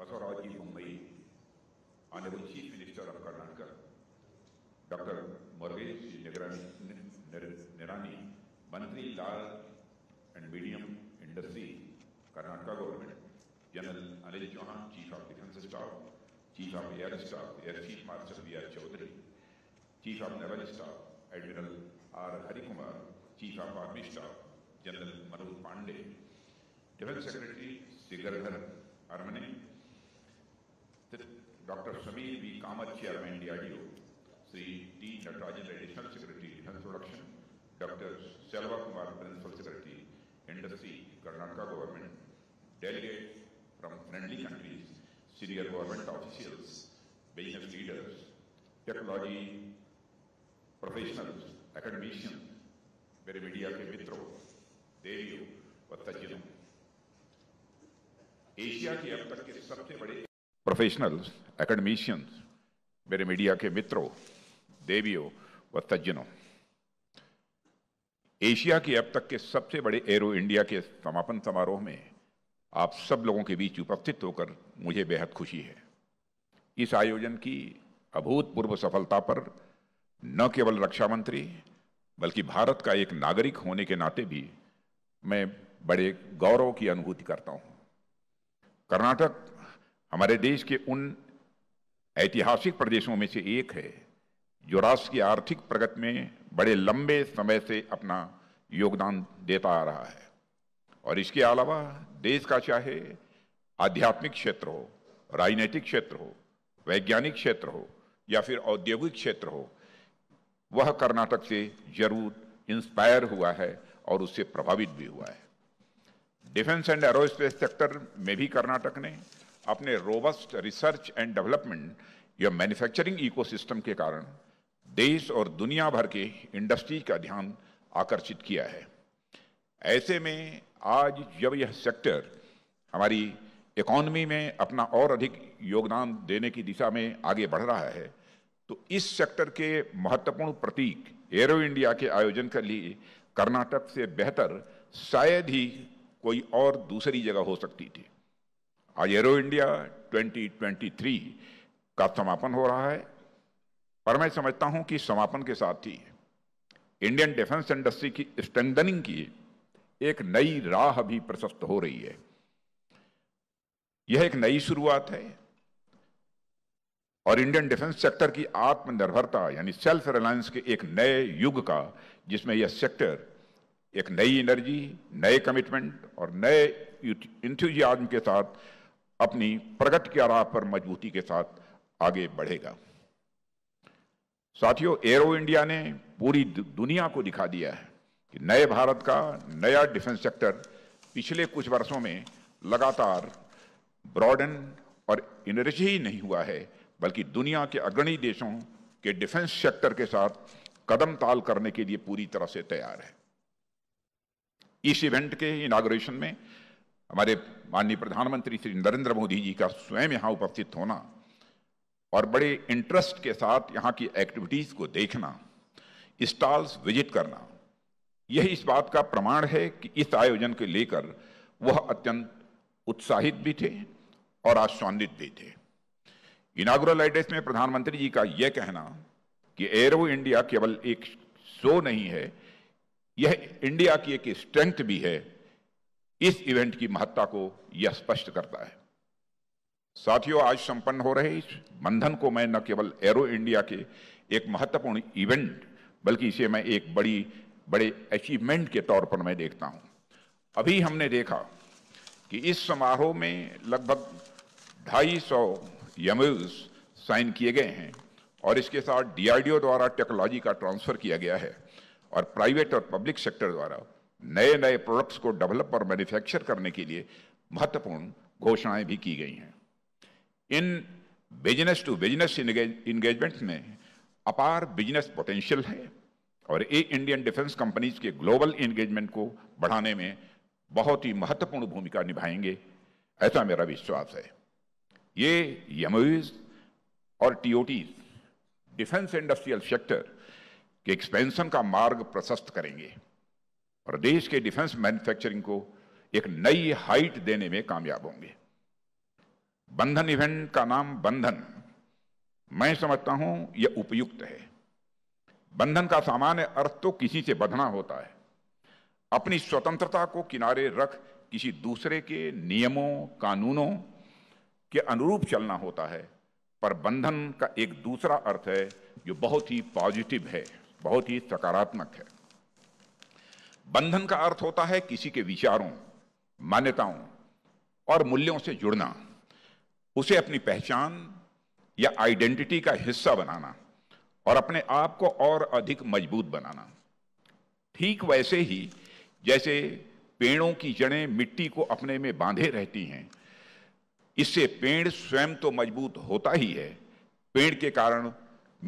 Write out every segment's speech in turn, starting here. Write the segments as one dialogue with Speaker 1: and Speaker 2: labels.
Speaker 1: बसवराज जी मुंबई honourable chief minister of Karnataka doctor Murugesh Nirani मंत्री large and medium industry Karnataka government general Anil Chauhan chief of defence staff chief of air staff air chief marshal B R Chaudhari chief of naval staff admiral R Harikumar chief of army staff general Manoj Pande defence secretary Giridhar Aramane doctor Sameer B Kamat chairman DRDO Shri T Natarajan additional secretary defence production doctor Selva Kumar principal secretary industry Karnataka government delegate from friendly countries senior government officials business leaders technology professionals academician मेरे media के मित्रों देवियों व तज्जनों Asia के अब तक के सबसे बड़े प्रोफेशनल्स एकेडमिशियंस मेरे मीडिया के मित्रों देवियों व सज्जनों एशिया के अब तक के सबसे बड़े एरो इंडिया के समापन समारोह में आप सब लोगों के बीच उपस्थित होकर मुझे बेहद खुशी है इस आयोजन की अभूतपूर्व सफलता पर न केवल रक्षा मंत्री बल्कि भारत का एक नागरिक होने के नाते भी मैं बड़े गौरव की अनुभूति करता हूं कर्नाटक हमारे देश के उन ऐतिहासिक प्रदेशों में से एक है जो राष्ट्र की आर्थिक प्रगति में बड़े लंबे समय से अपना योगदान देता आ रहा है और इसके अलावा देश का चाहे आध्यात्मिक क्षेत्र हो राजनीतिक क्षेत्र हो वैज्ञानिक क्षेत्र हो या फिर औद्योगिक क्षेत्र हो वह कर्नाटक से जरूर इंस्पायर हुआ है और उससे प्रभावित भी हुआ है डिफेंस एंड एरोस्पेस सेक्टर में भी कर्नाटक ने अपने रोबस्ट रिसर्च एंड डेवलपमेंट या मैन्युफैक्चरिंग इकोसिस्टम के कारण देश और दुनिया भर के इंडस्ट्री का ध्यान आकर्षित किया है ऐसे में आज जब यह सेक्टर हमारी इकोनॉमी में अपना और अधिक योगदान देने की दिशा में आगे बढ़ रहा है तो इस सेक्टर के महत्वपूर्ण प्रतीक एरो इंडिया के आयोजन के लिए कर्नाटक से बेहतर शायद ही कोई और दूसरी जगह हो सकती थी आज एरो इंडिया 2023 का समापन हो रहा है और मैं समझता हूं कि समापन के साथ ही इंडियन डिफेंस इंडस्ट्री की स्ट्रेंथनिंग की एक नई राह भी प्रशस्त हो रही है यह एक नई शुरुआत है और इंडियन डिफेंस सेक्टर की आत्मनिर्भरता यानी सेल्फ रिलायंस के एक नए युग का जिसमें यह सेक्टर एक नई एनर्जी नए कमिटमेंट और नए इंथ्यूजियाज्म के साथ अपनी प्रगट की आराह पर मजबूती के साथ आगे बढ़ेगा साथियों एरो इंडिया ने पूरी दुनिया को दिखा दिया है कि नए भारत का नया डिफेंस सेक्टर पिछले कुछ वर्षों में लगातार ब्रॉडन और इनरिच ही नहीं हुआ है बल्कि दुनिया के अग्रणी देशों के डिफेंस सेक्टर के साथ कदम ताल करने के लिए पूरी तरह से तैयार है इस इवेंट के इनाग्रेशन में हमारे माननीय प्रधानमंत्री श्री नरेंद्र मोदी जी का स्वयं यहाँ उपस्थित होना और बड़े इंटरेस्ट के साथ यहाँ की एक्टिविटीज़ को देखना स्टॉल्स विजिट करना यही इस बात का प्रमाण है कि इस आयोजन के लेकर वह अत्यंत उत्साहित भी थे और आश्वान्वित भी थे इनाग्रल एड्रेस में प्रधानमंत्री जी का यह कहना कि एरो इंडिया केवल एक शो नहीं है यह इंडिया की एक स्ट्रेंथ भी है इस इवेंट की महत्ता को यह स्पष्ट करता है साथियों आज संपन्न हो रहे इस बंधन को मैं न केवल एरो इंडिया के एक महत्वपूर्ण इवेंट बल्कि इसे मैं एक बड़ी बड़े अचीवमेंट के तौर पर मैं देखता हूं अभी हमने देखा कि इस समारोह में लगभग ढाई सौ साइन किए गए हैं और इसके साथ डीआरडीओ द्वारा टेक्नोलॉजी का ट्रांसफ़र किया गया है और प्राइवेट और पब्लिक सेक्टर द्वारा नए नए प्रोडक्ट्स को डेवलप और मैन्युफैक्चर करने के लिए महत्वपूर्ण घोषणाएं भी की गई हैं इन बिजनेस टू बिजनेस इंगेजमेंट में अपार बिजनेस पोटेंशियल है और ए इंडियन डिफेंस कंपनीज के ग्लोबल इंगेजमेंट को बढ़ाने में बहुत ही महत्वपूर्ण भूमिका निभाएंगे ऐसा मेरा विश्वास है ये यम और टीओटी डिफेंस इंडस्ट्रियल सेक्टर के एक्सपेंशन का मार्ग प्रशस्त करेंगे और देश के डिफेंस मैन्युफैक्चरिंग को एक नई हाइट देने में कामयाब होंगे बंधन इवेंट का नाम बंधन मैं समझता हूं यह उपयुक्त है बंधन का सामान्य अर्थ तो किसी से बंधना होता है अपनी स्वतंत्रता को किनारे रख किसी दूसरे के नियमों कानूनों के अनुरूप चलना होता है पर बंधन का एक दूसरा अर्थ है जो बहुत ही पॉजिटिव है बहुत ही सकारात्मक है बंधन का अर्थ होता है किसी के विचारों मान्यताओं और मूल्यों से जुड़ना उसे अपनी पहचान या आइडेंटिटी का हिस्सा बनाना और अपने आप को और अधिक मजबूत बनाना ठीक वैसे ही जैसे पेड़ों की जड़ें मिट्टी को अपने में बांधे रहती हैं इससे पेड़ स्वयं तो मजबूत होता ही है पेड़ के कारण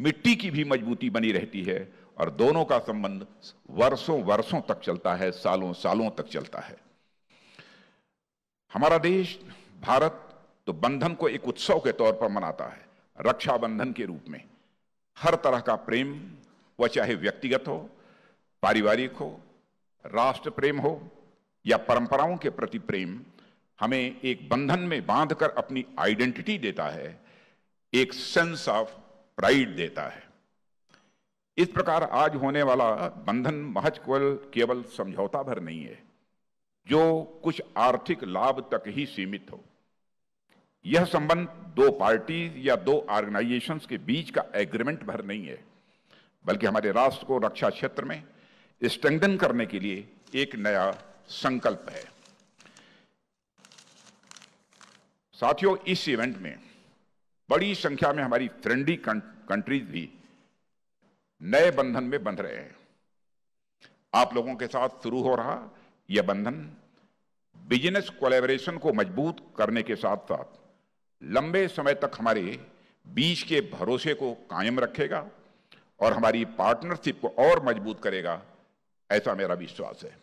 Speaker 1: मिट्टी की भी मजबूती बनी रहती है और दोनों का संबंध वर्षों वर्षों तक चलता है सालों सालों तक चलता है हमारा देश भारत तो बंधन को एक उत्सव के तौर पर मनाता है रक्षाबंधन के रूप में हर तरह का प्रेम वह चाहे व्यक्तिगत हो पारिवारिक हो राष्ट्र प्रेम हो या परंपराओं के प्रति प्रेम हमें एक बंधन में बांधकर अपनी आइडेंटिटी देता है एक सेंस ऑफ प्राइड देता है इस प्रकार आज होने वाला बंधन महज केवल केवल समझौता भर नहीं है जो कुछ आर्थिक लाभ तक ही सीमित हो यह संबंध दो पार्टी या दो ऑर्गेनाइजेशंस के बीच का एग्रीमेंट भर नहीं है बल्कि हमारे राष्ट्र को रक्षा क्षेत्र में स्ट्रेंथन करने के लिए एक नया संकल्प है साथियों इस इवेंट में बड़ी संख्या में हमारी फ्रेंडली कंट्रीज भी नए बंधन में बंध रहे हैं आप लोगों के साथ शुरू हो रहा यह बंधन बिजनेस कोलेबरेशन को मजबूत करने के साथ साथ लंबे समय तक हमारे बीच के भरोसे को कायम रखेगा और हमारी पार्टनरशिप को और मजबूत करेगा ऐसा मेरा विश्वास है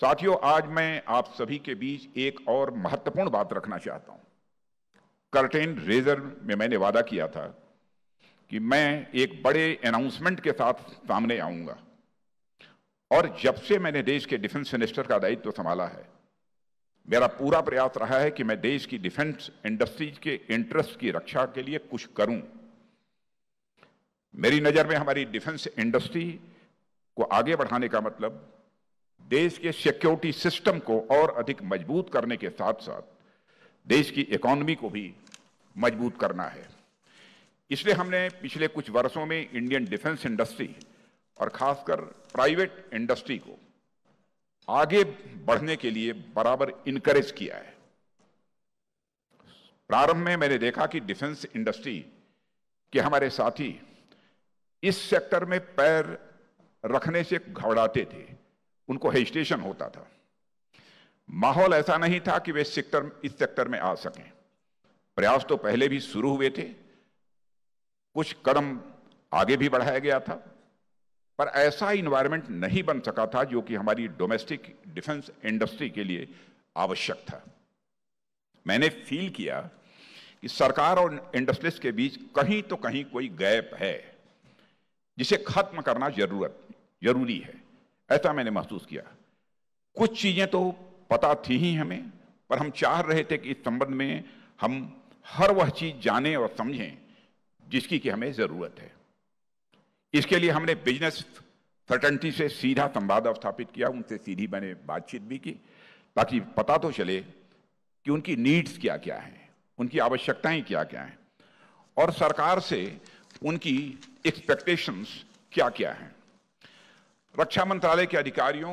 Speaker 1: साथियों आज मैं आप सभी के बीच एक और महत्वपूर्ण बात रखना चाहता हूं कर्टेन रेजर में मैंने वादा किया था कि मैं एक बड़े अनाउंसमेंट के साथ सामने आऊंगा और जब से मैंने देश के डिफेंस मिनिस्टर का दायित्व तो संभाला है मेरा पूरा प्रयास रहा है कि मैं देश की डिफेंस इंडस्ट्रीज के इंटरेस्ट की रक्षा के लिए कुछ करूं मेरी नज़र में हमारी डिफेंस इंडस्ट्री को आगे बढ़ाने का मतलब देश के सिक्योरिटी सिस्टम को और अधिक मजबूत करने के साथ साथ देश की इकोनॉमी को भी मजबूत करना है इसलिए हमने पिछले कुछ वर्षों में इंडियन डिफेंस इंडस्ट्री और खासकर प्राइवेट इंडस्ट्री को आगे बढ़ने के लिए बराबर इनकरेज किया है प्रारंभ में मैंने देखा कि डिफेंस इंडस्ट्री के हमारे साथी इस सेक्टर में पैर रखने से घबराते थे उनको हेजिटेशन होता था माहौल ऐसा नहीं था कि वे सेक्टर इस सेक्टर में आ सकें प्रयास तो पहले भी शुरू हुए थे कुछ कदम आगे भी बढ़ाया गया था पर ऐसा इन्वायरमेंट नहीं बन सका था जो कि हमारी डोमेस्टिक डिफेंस इंडस्ट्री के लिए आवश्यक था मैंने फील किया कि सरकार और इंडस्ट्रीज के बीच कहीं तो कहीं कोई गैप है जिसे खत्म करना जरूरत जरूरी है ऐसा मैंने महसूस किया कुछ चीज़ें तो पता थी ही हमें पर हम चाह रहे थे कि इस संबंध में हम हर वह चीज़ जाने और समझें जिसकी कि हमें ज़रूरत है इसके लिए हमने बिजनेस फर्टनिटी से सीधा संवाद स्थापित किया उनसे सीधी मैंने बातचीत भी की ताकि पता तो चले कि उनकी नीड्स क्या क्या हैं उनकी आवश्यकताएं क्या क्या हैं और सरकार से उनकी एक्सपेक्टेशंस क्या क्या हैं रक्षा मंत्रालय के अधिकारियों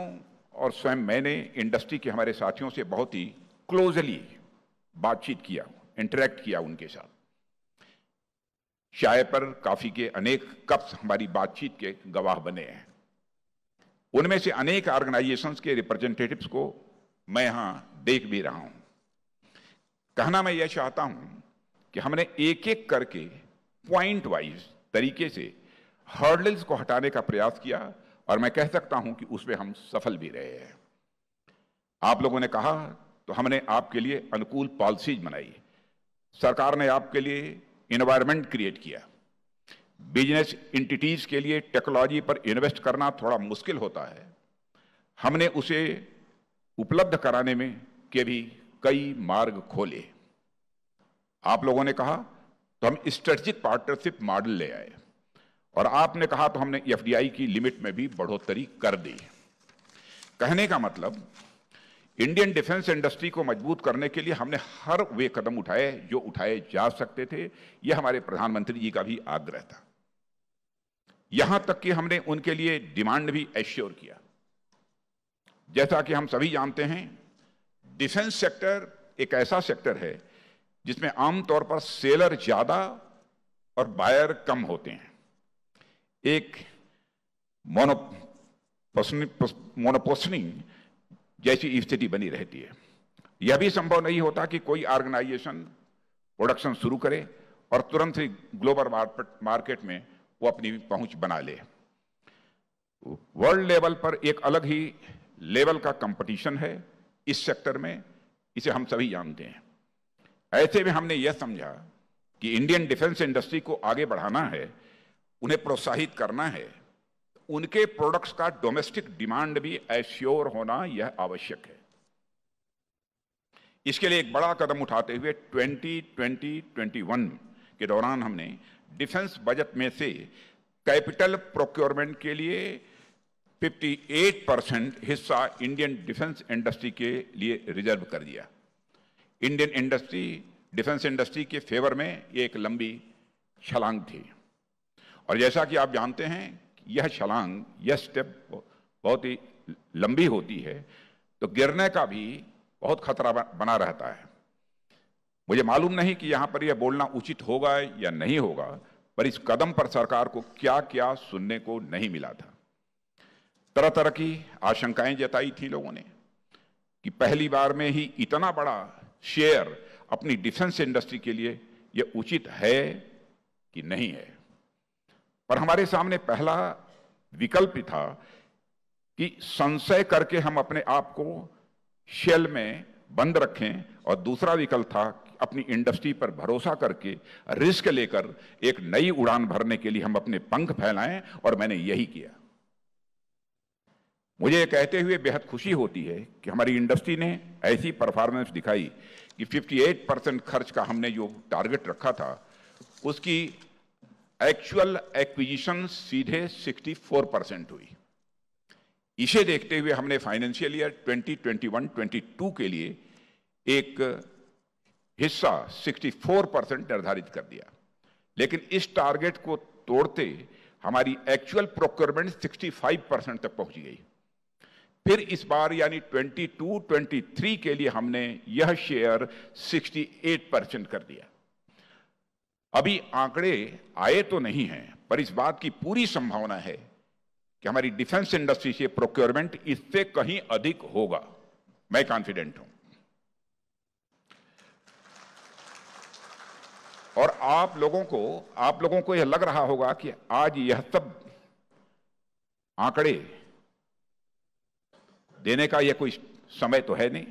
Speaker 1: और स्वयं मैंने इंडस्ट्री के हमारे साथियों से बहुत ही क्लोजली बातचीत किया इंटरेक्ट किया उनके साथ चाय पर काफ़ी के अनेक कप्स हमारी बातचीत के गवाह बने हैं उनमें से अनेक ऑर्गेनाइजेशंस के रिप्रेजेंटेटिव्स को मैं यहाँ देख भी रहा हूँ कहना मैं यह चाहता हूँ कि हमने एक एक करके पॉइंट वाइज तरीके से हर्डल्स को हटाने का प्रयास किया और मैं कह सकता हूं कि उसमें हम सफल भी रहे हैं आप लोगों ने कहा तो हमने आपके लिए अनुकूल पॉलिसीज बनाई सरकार ने आपके लिए इन्वायरमेंट क्रिएट किया बिजनेस इंटिटीज़ के लिए टेक्नोलॉजी पर इन्वेस्ट करना थोड़ा मुश्किल होता है हमने उसे उपलब्ध कराने में के भी कई मार्ग खोले आप लोगों ने कहा तो हम स्ट्रेटजिक पार्टनरशिप मॉडल ले आए और आपने कहा तो हमने एफडीआई की लिमिट में भी बढ़ोतरी कर दी कहने का मतलब इंडियन डिफेंस इंडस्ट्री को मजबूत करने के लिए हमने हर वे कदम उठाए जो उठाए जा सकते थे यह हमारे प्रधानमंत्री जी का भी आग्रह था यहां तक कि हमने उनके लिए डिमांड भी एश्योर किया जैसा कि हम सभी जानते हैं डिफेंस सेक्टर एक ऐसा सेक्टर है जिसमें आमतौर पर सेलर ज्यादा और बायर कम होते हैं एक मोनो मोनोपोस्निंग जैसी स्थिति बनी रहती है यह भी संभव नहीं होता कि कोई ऑर्गेनाइजेशन प्रोडक्शन शुरू करे और तुरंत ही ग्लोबल मार्केट में वो अपनी पहुंच बना ले वर्ल्ड लेवल पर एक अलग ही लेवल का कंपटीशन है इस सेक्टर में इसे हम सभी जानते हैं ऐसे में हमने यह समझा कि इंडियन डिफेंस इंडस्ट्री को आगे बढ़ाना है उन्हें प्रोत्साहित करना है उनके प्रोडक्ट्स का डोमेस्टिक डिमांड भी एश्योर होना यह आवश्यक है इसके लिए एक बड़ा कदम उठाते हुए 2020-21 के दौरान हमने डिफेंस बजट में से कैपिटल प्रोक्योरमेंट के लिए 58 परसेंट हिस्सा इंडियन डिफेंस इंडस्ट्री के लिए रिजर्व कर दिया इंडियन इंडस्ट्री डिफेंस इंडस्ट्री के फेवर में एक लंबी छलांग थी और जैसा कि आप जानते हैं यह छलांग यह स्टेप बहुत ही लंबी होती है तो गिरने का भी बहुत खतरा बना रहता है मुझे मालूम नहीं कि यहां पर यह बोलना उचित होगा या नहीं होगा पर इस कदम पर सरकार को क्या क्या सुनने को नहीं मिला था तरह तरह की आशंकाएं जताई थी लोगों ने कि पहली बार में ही इतना बड़ा शेयर अपनी डिफेंस इंडस्ट्री के लिए यह उचित है कि नहीं है और हमारे सामने पहला विकल्प था कि संशय करके हम अपने आप को शेल में बंद रखें और दूसरा विकल्प था अपनी इंडस्ट्री पर भरोसा करके रिस्क लेकर एक नई उड़ान भरने के लिए हम अपने पंख फैलाएं और मैंने यही किया मुझे यह कहते हुए बेहद खुशी होती है कि हमारी इंडस्ट्री ने ऐसी परफॉर्मेंस दिखाई कि 58 परसेंट खर्च का हमने जो टारगेट रखा था उसकी एक्चुअल एक्विजिशन सीधे 64 परसेंट हुई इसे देखते हुए हमने फाइनेंशियल ईयर 2021 22 के लिए एक हिस्सा 64 परसेंट निर्धारित कर दिया लेकिन इस टारगेट को तोड़ते हमारी एक्चुअल प्रोक्योरमेंट 65 परसेंट तक पहुंच गई फिर इस बार यानी 22, 23 के लिए हमने यह शेयर 68 परसेंट कर दिया अभी आंकड़े आए तो नहीं हैं पर इस बात की पूरी संभावना है कि हमारी डिफेंस इंडस्ट्री से प्रोक्योरमेंट इससे कहीं अधिक होगा मैं कॉन्फिडेंट हूं और आप लोगों को आप लोगों को यह लग रहा होगा कि आज यह सब आंकड़े देने का यह कोई समय तो है नहीं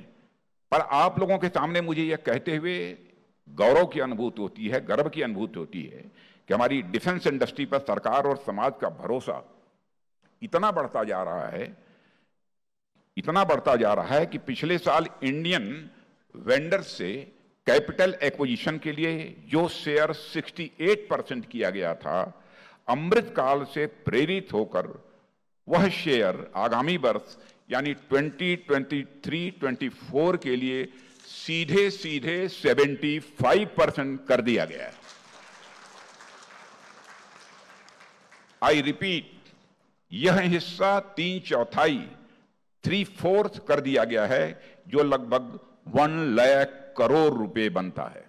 Speaker 1: पर आप लोगों के सामने मुझे यह कहते हुए गौरव की अनुभूति होती है गर्व की अनुभूति होती है कि हमारी डिफेंस इंडस्ट्री पर सरकार और समाज का भरोसा इतना बढ़ता जा रहा है इतना बढ़ता जा रहा है कि पिछले साल इंडियन वेंडर से कैपिटल एक्विजिशन के लिए जो शेयर 68 परसेंट किया गया था अमृतकाल से प्रेरित होकर वह शेयर आगामी वर्ष यानी 2023-24 के लिए सीधे सीधे 75 परसेंट कर दिया गया है आई रिपीट यह हिस्सा तीन चौथाई थ्री फोर्थ कर दिया गया है जो लगभग वन लैख करोड़ रुपए बनता है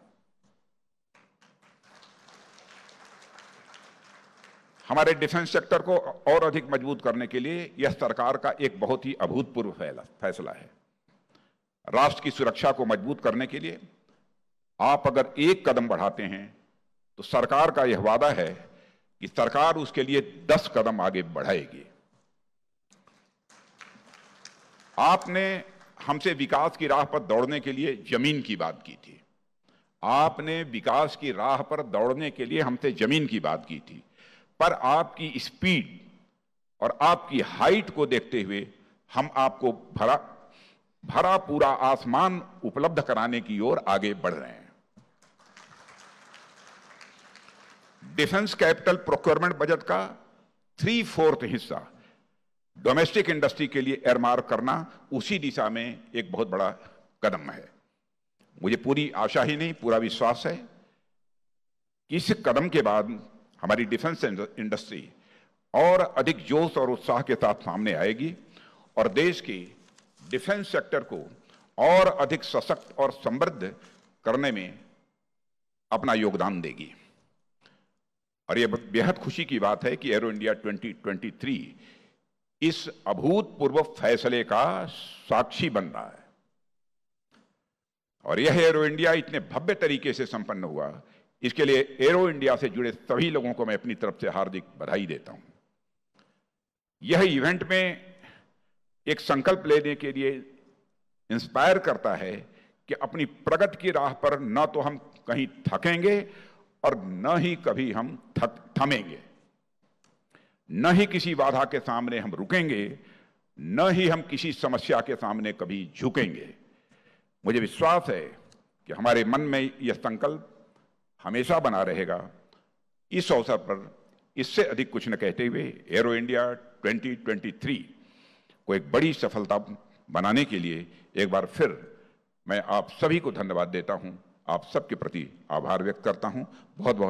Speaker 1: हमारे डिफेंस सेक्टर को और अधिक मजबूत करने के लिए यह सरकार का एक बहुत ही अभूतपूर्व फैसला है राष्ट्र की सुरक्षा को मजबूत करने के लिए आप अगर एक कदम बढ़ाते हैं तो सरकार का यह वादा है कि सरकार उसके लिए दस कदम आगे बढ़ाएगी आपने हमसे विकास की राह पर दौड़ने के लिए जमीन की बात की थी आपने विकास की राह पर दौड़ने के लिए हमसे जमीन की बात की थी पर आपकी स्पीड और आपकी हाइट को देखते हुए हम आपको भरा भरा पूरा आसमान उपलब्ध कराने की ओर आगे बढ़ रहे हैं डिफेंस कैपिटल प्रोक्योरमेंट बजट का थ्री फोर्थ हिस्सा डोमेस्टिक इंडस्ट्री के लिए एयरमार्क करना उसी दिशा में एक बहुत बड़ा कदम है मुझे पूरी आशा ही नहीं पूरा विश्वास है कि इस कदम के बाद हमारी डिफेंस इंडस्ट्री और अधिक जोश और उत्साह के साथ सामने आएगी और देश की डिफेंस सेक्टर को और अधिक सशक्त और समृद्ध करने में अपना योगदान देगी और यह बेहद खुशी की बात है कि एयरो इंडिया 2023 इस अभूतपूर्व फैसले का साक्षी बन रहा है और यह एयरो इंडिया इतने भव्य तरीके से संपन्न हुआ इसके लिए एरो इंडिया से जुड़े सभी लोगों को मैं अपनी तरफ से हार्दिक बधाई देता हूं यह इवेंट में एक संकल्प लेने के लिए इंस्पायर करता है कि अपनी प्रगति की राह पर न तो हम कहीं थकेंगे और न ही कभी हम थक थमेंगे न ही किसी बाधा के सामने हम रुकेंगे न ही हम किसी समस्या के सामने कभी झुकेंगे मुझे विश्वास है कि हमारे मन में यह संकल्प हमेशा बना रहेगा इस अवसर पर इससे अधिक कुछ न कहते हुए एरो इंडिया 2023 को एक बड़ी सफलता बनाने के लिए एक बार फिर मैं आप सभी को धन्यवाद देता हूं आप सबके प्रति आभार व्यक्त करता हूं बहुत बहुत